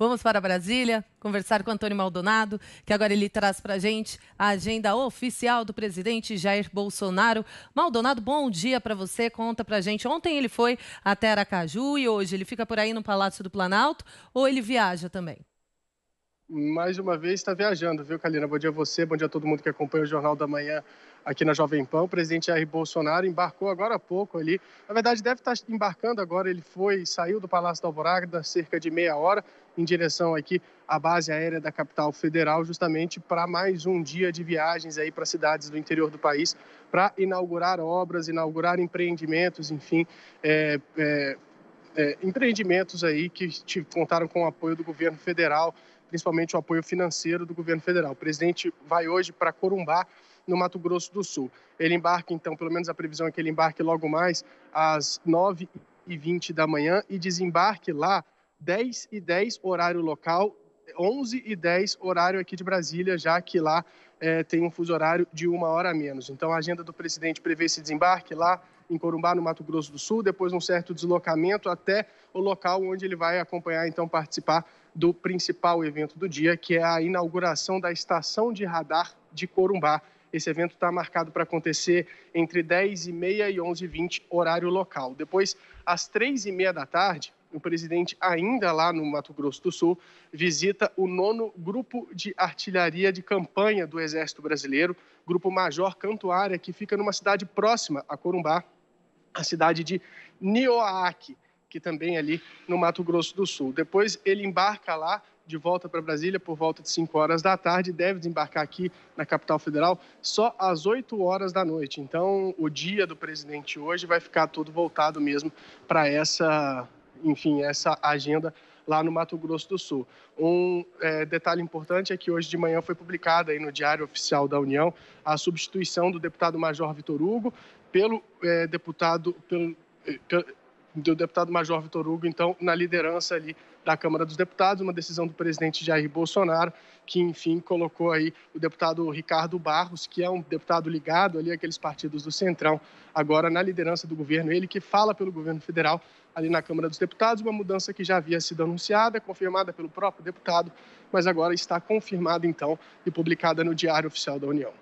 Vamos para Brasília conversar com Antônio Maldonado, que agora ele traz para a gente a agenda oficial do presidente Jair Bolsonaro. Maldonado, bom dia para você. Conta para a gente. Ontem ele foi até Aracaju e hoje ele fica por aí no Palácio do Planalto ou ele viaja também? mais uma vez está viajando, viu, Kalina? Bom dia a você, bom dia a todo mundo que acompanha o Jornal da Manhã aqui na Jovem Pan. O presidente Jair Bolsonaro embarcou agora há pouco ali. Na verdade, deve estar tá embarcando agora. Ele foi, saiu do Palácio da Alvorada cerca de meia hora em direção aqui à base aérea da capital federal, justamente para mais um dia de viagens aí para cidades do interior do país, para inaugurar obras, inaugurar empreendimentos, enfim, é, é, é, empreendimentos aí que contaram com o apoio do governo federal principalmente o apoio financeiro do governo federal. O presidente vai hoje para Corumbá, no Mato Grosso do Sul. Ele embarca, então, pelo menos a previsão é que ele embarque logo mais às 9h20 da manhã e desembarque lá 10 h 10 horário local, 11 e 10 horário aqui de Brasília, já que lá é, tem um fuso horário de uma hora a menos. Então, a agenda do presidente prevê esse desembarque lá em Corumbá, no Mato Grosso do Sul, depois um certo deslocamento até o local onde ele vai acompanhar, então, participar do principal evento do dia, que é a inauguração da estação de radar de Corumbá. Esse evento está marcado para acontecer entre 10h30 e 11h20, horário local. Depois, às 3h30 da tarde, o presidente, ainda lá no Mato Grosso do Sul, visita o nono Grupo de Artilharia de Campanha do Exército Brasileiro, Grupo Major Cantuária, que fica numa cidade próxima a Corumbá, a cidade de Nioaque, que também é ali no Mato Grosso do Sul. Depois ele embarca lá de volta para Brasília por volta de 5 horas da tarde, deve desembarcar aqui na capital federal só às 8 horas da noite. Então, o dia do presidente hoje vai ficar todo voltado mesmo para essa enfim, essa agenda lá no Mato Grosso do Sul. Um é, detalhe importante é que hoje de manhã foi publicada aí no Diário Oficial da União a substituição do deputado Major Vitor Hugo pelo é, deputado pelo, é, do deputado Major Vitor Hugo, então, na liderança ali da Câmara dos Deputados, uma decisão do presidente Jair Bolsonaro, que, enfim, colocou aí o deputado Ricardo Barros, que é um deputado ligado ali àqueles partidos do Centrão, agora na liderança do governo, ele que fala pelo governo federal ali na Câmara dos Deputados, uma mudança que já havia sido anunciada, confirmada pelo próprio deputado, mas agora está confirmada, então, e publicada no Diário Oficial da União.